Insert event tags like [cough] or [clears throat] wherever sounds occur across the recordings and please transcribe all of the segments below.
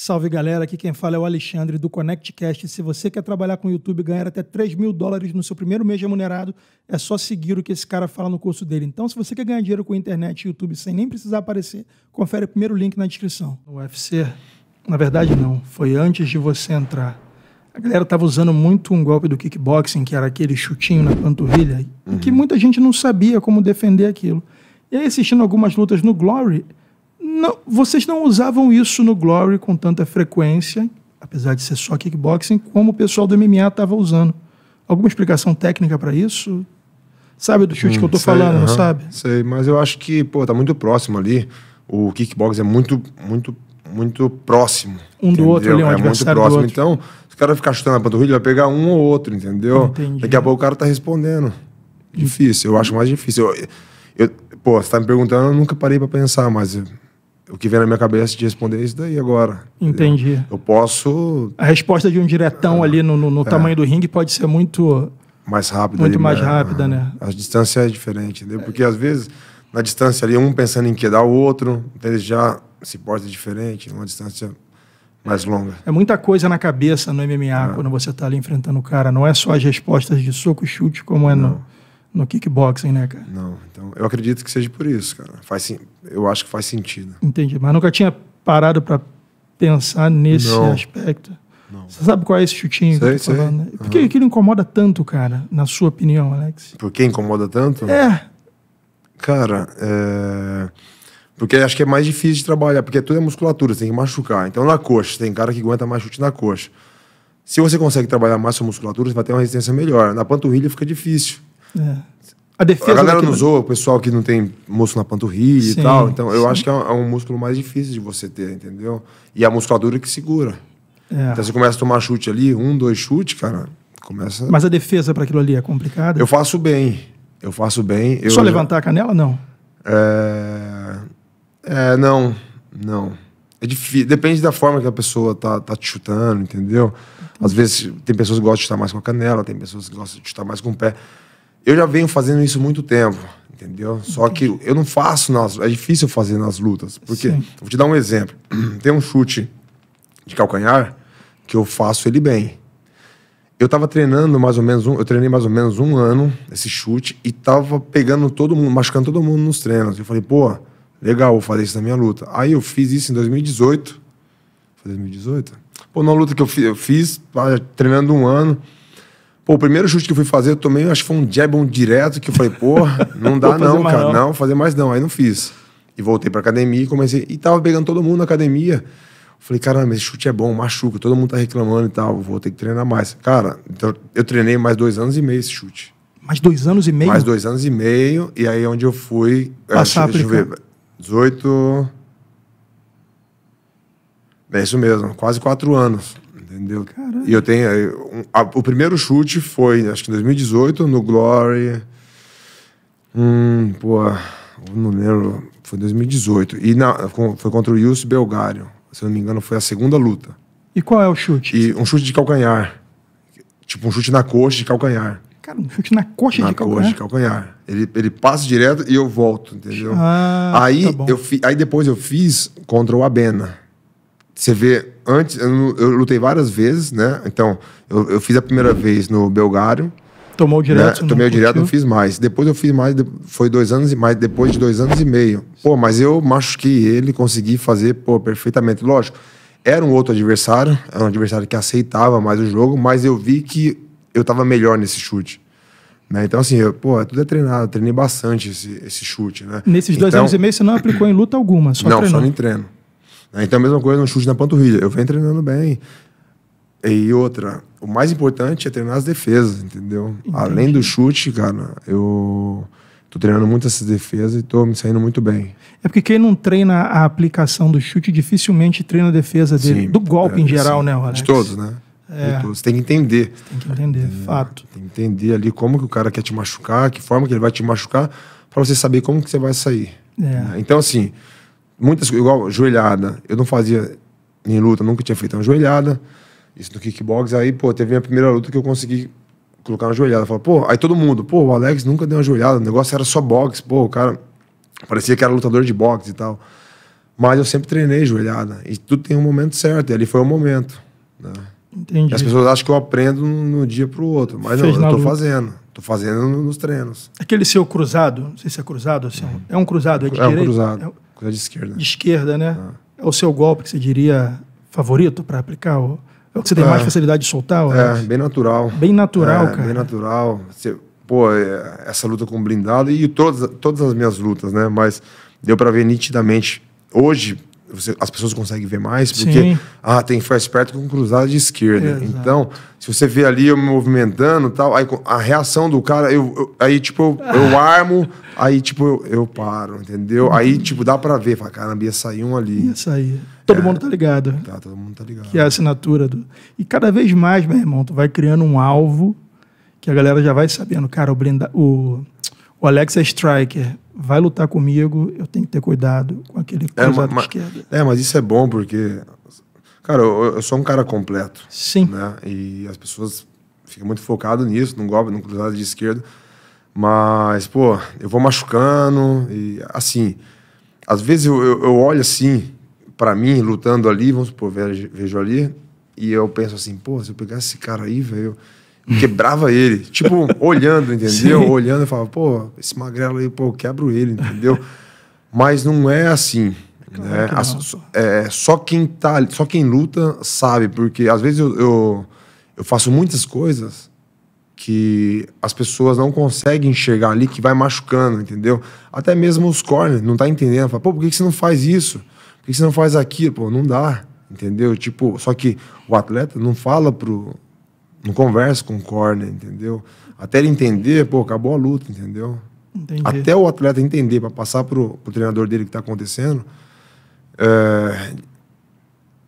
Salve galera, aqui quem fala é o Alexandre do ConnectCast. Se você quer trabalhar com o YouTube e ganhar até 3 mil dólares no seu primeiro mês remunerado, é só seguir o que esse cara fala no curso dele. Então, se você quer ganhar dinheiro com internet e YouTube sem nem precisar aparecer, confere o primeiro link na descrição. O UFC, na verdade não, foi antes de você entrar. A galera estava usando muito um golpe do kickboxing, que era aquele chutinho na panturrilha, uhum. que muita gente não sabia como defender aquilo. E aí, assistindo algumas lutas no Glory, não, vocês não usavam isso no Glory com tanta frequência, apesar de ser só kickboxing, como o pessoal do MMA estava usando. Alguma explicação técnica para isso? Sabe do chute hum, que eu tô sei, falando, uh -huh, sabe? Sei, mas eu acho que, pô, tá muito próximo ali. O kickboxing é muito, muito, muito próximo. Um entendeu? do outro, ali, um é muito próximo. Então, se o cara ficar chutando a panturrilha, vai pegar um ou outro, entendeu? Entendi. Daqui a pouco o cara tá respondendo. Difícil, eu acho mais difícil. Eu, eu, pô, você tá me perguntando, eu nunca parei para pensar, mas o que vem na minha cabeça de responder é isso daí agora. Entendi. Eu, eu posso. A resposta de um diretão é, ali no, no, no é, tamanho do ringue pode ser muito. Mais rápida. Muito ali, mais né? rápida, né? Ah, a distância é diferente, entendeu? Porque às vezes, na distância ali, um pensando em quedar o outro, então eles já se porta diferente, uma distância mais longa. É muita coisa na cabeça no MMA ah. quando você está ali enfrentando o cara. Não é só as respostas de soco e chute como é não. no no kickboxing, né, cara? Não, então eu acredito que seja por isso, cara. Faz, eu acho que faz sentido. Entendi, mas nunca tinha parado para pensar nesse não. aspecto. Não. Você sabe qual é esse chutinho sei, que eu tô falando? É porque Uhum. Por que aquilo incomoda tanto, cara, na sua opinião, Alex? Por que incomoda tanto? É. Cara, é... Porque acho que é mais difícil de trabalhar, porque é tudo é musculatura, você tem que machucar. Então, na coxa, tem cara que aguenta mais chute na coxa. Se você consegue trabalhar mais sua musculatura, você vai ter uma resistência melhor. Na panturrilha fica difícil. É. A defesa. A galera daquilo... não zoa, o pessoal que não tem músculo na panturrilha sim, e tal. Então, eu sim. acho que é, é um, músculo mais difícil de você ter, entendeu? E a musculatura que segura. É. Então, você começa a tomar chute ali, um, dois chutes, cara, começa. Mas a defesa para aquilo ali é complicada? Eu faço bem. Eu faço bem. Eu Só já... levantar a canela, não? É. É, não. Não. É difícil. Depende da forma que a pessoa tá, tá te chutando, entendeu? Às vezes tem pessoas que gostam de chutar mais com a canela, tem pessoas que gostam de chutar mais com o pé. Eu já venho fazendo isso muito tempo, entendeu? Só que eu não faço nas. É difícil fazer nas lutas. Porque, Sim. vou te dar um exemplo. [clears throat] Tem um chute de calcanhar que eu faço ele bem. Eu tava treinando mais ou menos um. Eu treinei mais ou menos um ano esse chute e tava pegando todo mundo, machucando todo mundo nos treinos. Eu falei, pô, legal, vou fazer isso na minha luta. Aí eu fiz isso em 2018. Foi 2018? Pô, na luta que eu fiz, eu fiz treinando um ano. Pô, o primeiro chute que eu fui fazer, eu tomei, acho que foi um jab direto, que eu falei, pô, [laughs] não dá não, cara, não. não, fazer mais não. Aí não fiz. E voltei pra academia e comecei. E tava pegando todo mundo na academia. Falei, caramba, esse chute é bom, machuca, todo mundo tá reclamando e tal, vou ter que treinar mais. Cara, então eu treinei mais dois anos e meio esse chute. Mais dois anos e meio? Mais dois anos e meio, e aí é onde eu fui. É, Passar acho, deixa, deixa eu ver. 18. É isso mesmo, quase quatro anos. Entendeu? Caramba. E eu tenho. Eh, um, a, o primeiro chute foi, acho que em 2018, no Glory. Hum, pô, não lembro. Foi 2018. E na, foi contra o Yus Belgário. Se eu não me engano, foi a segunda luta. E qual é o chute? E um chute de calcanhar. Tipo, um chute na coxa de calcanhar. Cara, um chute na coxa na de calcanhar. coxa de calcanhar. Ele, ele passa direto e eu volto, entendeu? Ah, aí, tá eu fi, aí depois eu fiz contra o Abena. Você vê, antes, eu, eu, lutei várias vezes, né? Então, eu, eu fiz a primeira vez no Belgário. Tomou né? direto? Né? Tomei não direto, não fiz mais. Depois eu fiz mais, foi dois anos e mais, depois de dois anos e meio. Pô, mas eu machuquei ele, consegui fazer, pô, perfeitamente. Lógico, era um outro adversário, era um adversário que aceitava mais o jogo, mas eu vi que eu tava melhor nesse chute. Né? Então, assim, eu, pô, tudo é treinado, eu treinei bastante esse, esse chute, né? Nesses dois então, anos e meio você não aplicou em luta alguma, só Não, treinou. só em treino. Né? Então, a mesma coisa no chute na panturrilha. Eu venho treinando bem. E outra, o mais importante é treinar as defesas, entendeu? Entendi. Além do chute, cara, eu tô treinando muito essas defesas e tô me saindo muito bem. É porque quem não treina a aplicação do chute dificilmente treina a defesa dele. Sim, do golpe é, em geral, sim. né, Alex? De todos, né? É. Você tem que entender. tem que entender, é, fato. Tem que entender ali como que o cara quer te machucar, que forma que ele vai te machucar, para você saber como que você vai sair. É. Então, assim, muitas igual joelhada. Eu não fazia em luta, nunca tinha feito uma então, joelhada. Isso do kickbox. Aí, pô, teve a primeira luta que eu consegui colocar uma joelhada. Fala, pô, aí todo mundo, pô, o Alex nunca deu uma joelhada, o negócio era só boxe, pô, o cara parecia que era lutador de boxe e tal. Mas eu sempre treinei joelhada. E tudo tem um momento certo, e ali foi o momento. Né? Entendi. E as pessoas acham que eu aprendo no dia pro outro. Mas Fez não, eu tô luta. fazendo. Tô fazendo nos treinos. Aquele seu cruzado, não sei se é cruzado, assim, é, um cruzado, é de é um direito? cruzado. É de esquerda. De esquerda, né? Ah. É o seu golpe que você diria favorito para aplicar? É o que você tem mais ah. facilidade de soltar? É, é bem natural. Bem natural, é, cara. Bem natural. Você, pô, é, essa luta com blindado e todas, todas as minhas lutas, né? Mas deu para ver nitidamente. Hoje, você, as pessoas conseguem ver mais, porque ah, tem first perto com cruzada de esquerda. Exato. Então, se você vê ali eu me movimentando tal, aí a reação do cara, eu, eu aí tipo, eu, eu [laughs] armo, aí tipo, eu, eu paro, entendeu? Aí tipo, dá para ver, fala, caramba, ia sair um ali. Ia sair. Todo é, mundo tá ligado. Tá, todo mundo tá ligado. Que é a assinatura do. E cada vez mais, meu irmão, tu vai criando um alvo que a galera já vai sabendo, cara, o blindado. O o Alex é striker, vai lutar comigo, eu tenho que ter cuidado com aquele é, cruzado é, mas, esquerda. É, mas isso é bom porque, cara, eu, eu sou um cara completo. Sim. Né? E as pessoas ficam muito focadas nisso, num golpe, num cruzado de esquerda. Mas, pô, eu vou machucando e, assim, às vezes eu, eu, eu olho assim, para mim, lutando ali, vamos supor, vejo, vejo ali, e eu penso assim, pô, se eu pegar esse cara aí, velho quebrava ele. Tipo, olhando, entendeu? [laughs] Sim. Olhando, e falava, pô, esse magrelo aí, pô, quebro ele, entendeu? Mas não é assim. Claro né? é, só quem tá, só quem luta sabe, porque às vezes eu, eu, eu, faço muitas coisas que as pessoas não conseguem enxergar ali que vai machucando, entendeu? Até mesmo os corners não tá entendendo, fala, pô, por que, que você não faz isso? Por que, que você não faz aquilo? Pô, não dá, entendeu? Tipo, só que o atleta não fala pro não conversa, com o corner, entendeu? Até ele entender, pô, acabou a luta, entendeu? Entendi. Até o atleta entender, para passar pro, pro treinador dele o que tá acontecendo, é,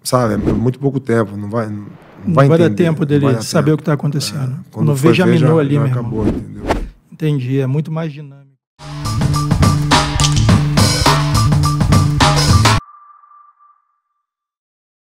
sabe, é muito pouco tempo, não vai. Não, não vai, vai dar tempo dele dar saber tempo. o que está acontecendo. É, quando, quando menor ali, já, já Acabou, entendeu? Entendi, é muito mais dinâmico.